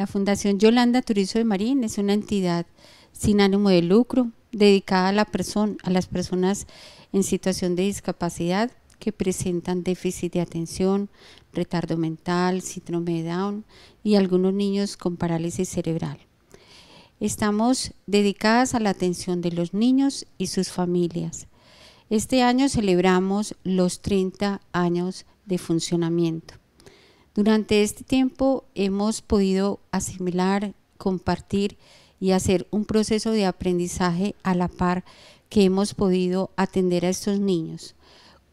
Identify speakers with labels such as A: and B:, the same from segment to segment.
A: La Fundación Yolanda Turizo de Marín es una entidad sin ánimo de lucro dedicada a, la a las personas en situación de discapacidad que presentan déficit de atención, retardo mental, síndrome de Down y algunos niños con parálisis cerebral. Estamos dedicadas a la atención de los niños y sus familias. Este año celebramos los 30 años de funcionamiento. Durante este tiempo hemos podido asimilar, compartir y hacer un proceso de aprendizaje a la par que hemos podido atender a estos niños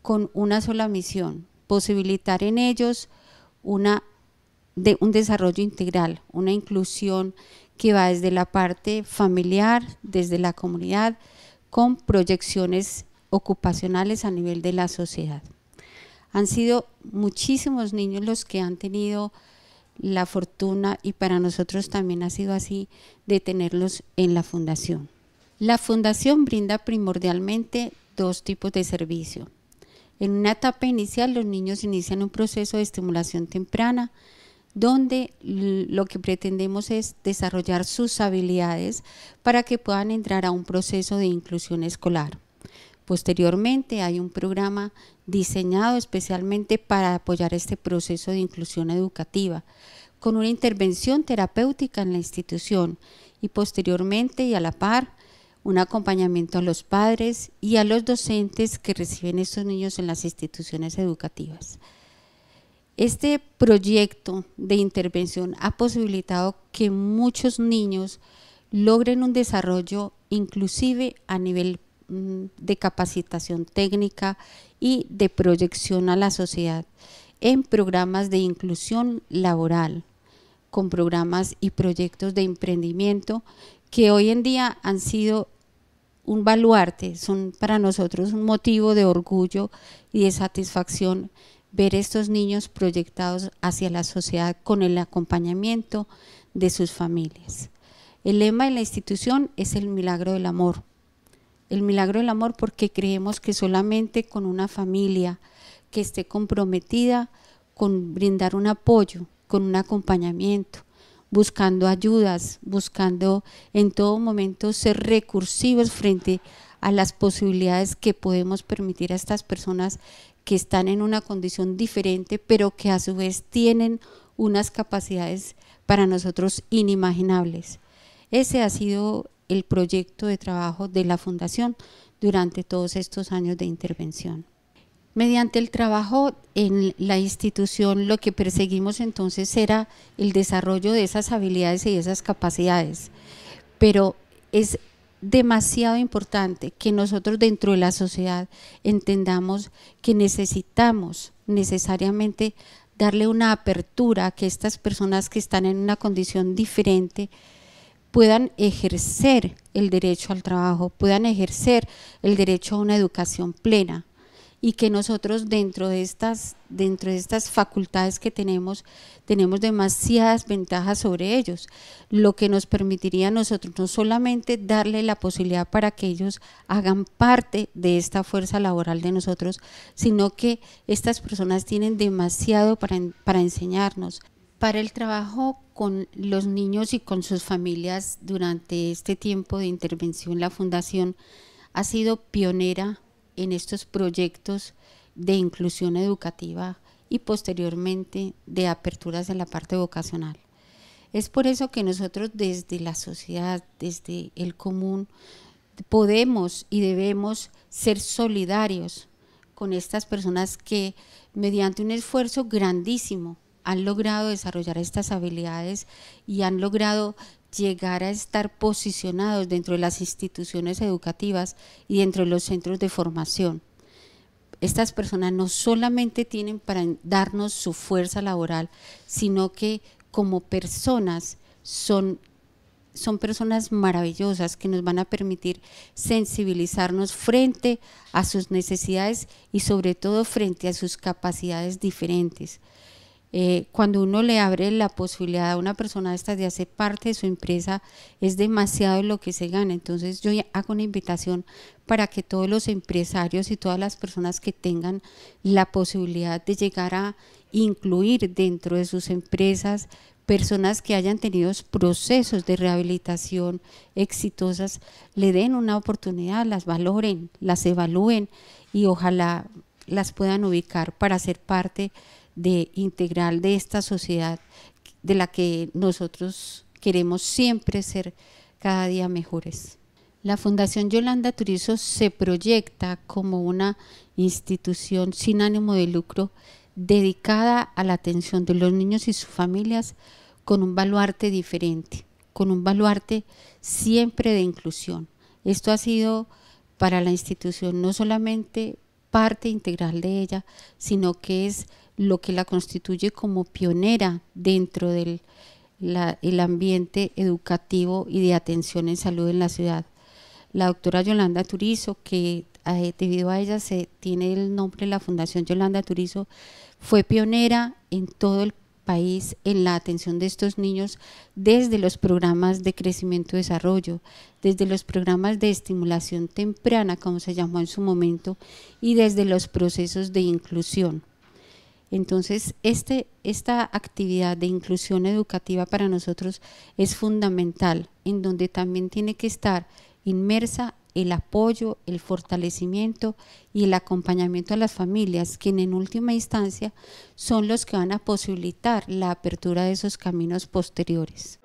A: con una sola misión, posibilitar en ellos un desarrollo integral, una inclusión que va desde la parte familiar, desde la comunidad, con proyecciones ocupacionales a nivel de la sociedad. Han sido muchísimos niños los que han tenido la fortuna y para nosotros también ha sido así de tenerlos en la fundación. La fundación brinda primordialmente dos tipos de servicio. En una etapa inicial los niños inician un proceso de estimulación temprana donde lo que pretendemos es desarrollar sus habilidades para que puedan entrar a un proceso de inclusión escolar. Posteriormente hay un programa diseñado especialmente para apoyar este proceso de inclusión educativa, con una intervención terapéutica en la institución y posteriormente y a la par un acompañamiento a los padres y a los docentes que reciben estos niños en las instituciones educativas. Este proyecto de intervención ha posibilitado que muchos niños logren un desarrollo inclusive a nivel Mm, de capacitación técnica y de proyección a la sociedad en programas de inclusión laboral, con programas y proyectos de emprendimiento que hoy en día han sido un baluarte, son para nosotros un motivo de orgullo y de satisfacción ver estos niños proyectados hacia la sociedad con el acompañamiento de sus familias. El lema de la institución es el milagro del amor, el milagro del amor porque creemos que solamente con una familia que esté comprometida con brindar un apoyo, con un acompañamiento, buscando ayudas, buscando en todo momento ser recursivos frente a las posibilidades que podemos permitir a estas personas que están en una condición diferente, pero que a su vez tienen unas capacidades para nosotros inimaginables. Ese ha sido el proyecto de trabajo de la Fundación durante todos estos años de intervención. Mediante el trabajo en la institución lo que perseguimos entonces era el desarrollo de esas habilidades y esas capacidades, pero es demasiado importante que nosotros dentro de la sociedad entendamos que necesitamos necesariamente darle una apertura a que estas personas que están en una condición diferente puedan ejercer el derecho al trabajo, puedan ejercer el derecho a una educación plena y que nosotros dentro de estas, dentro de estas facultades que tenemos, tenemos demasiadas ventajas sobre ellos, lo que nos permitiría a nosotros no solamente darle la posibilidad para que ellos hagan parte de esta fuerza laboral de nosotros, sino que estas personas tienen demasiado para, para enseñarnos para el trabajo con los niños y con sus familias durante este tiempo de intervención, la Fundación ha sido pionera en estos proyectos de inclusión educativa y posteriormente de aperturas en la parte vocacional. Es por eso que nosotros desde la sociedad, desde el común, podemos y debemos ser solidarios con estas personas que mediante un esfuerzo grandísimo han logrado desarrollar estas habilidades y han logrado llegar a estar posicionados dentro de las instituciones educativas y dentro de los centros de formación. Estas personas no solamente tienen para darnos su fuerza laboral, sino que como personas son, son personas maravillosas que nos van a permitir sensibilizarnos frente a sus necesidades y sobre todo frente a sus capacidades diferentes. Eh, cuando uno le abre la posibilidad a una persona de estas de hacer parte de su empresa, es demasiado lo que se gana. Entonces yo hago una invitación para que todos los empresarios y todas las personas que tengan la posibilidad de llegar a incluir dentro de sus empresas personas que hayan tenido procesos de rehabilitación exitosas, le den una oportunidad, las valoren, las evalúen y ojalá las puedan ubicar para ser parte de de integral de esta sociedad de la que nosotros queremos siempre ser cada día mejores. La Fundación Yolanda Turizo se proyecta como una institución sin ánimo de lucro dedicada a la atención de los niños y sus familias con un baluarte diferente, con un baluarte siempre de inclusión. Esto ha sido para la institución no solamente parte integral de ella, sino que es lo que la constituye como pionera dentro del ambiente educativo y de atención en salud en la ciudad. La doctora Yolanda Turizo, que eh, debido a ella se tiene el nombre de la Fundación Yolanda Turizo, fue pionera en todo el país en la atención de estos niños desde los programas de crecimiento y desarrollo, desde los programas de estimulación temprana, como se llamó en su momento, y desde los procesos de inclusión. Entonces, este, esta actividad de inclusión educativa para nosotros es fundamental, en donde también tiene que estar inmersa el apoyo, el fortalecimiento y el acompañamiento a las familias, quienes en última instancia son los que van a posibilitar la apertura de esos caminos posteriores.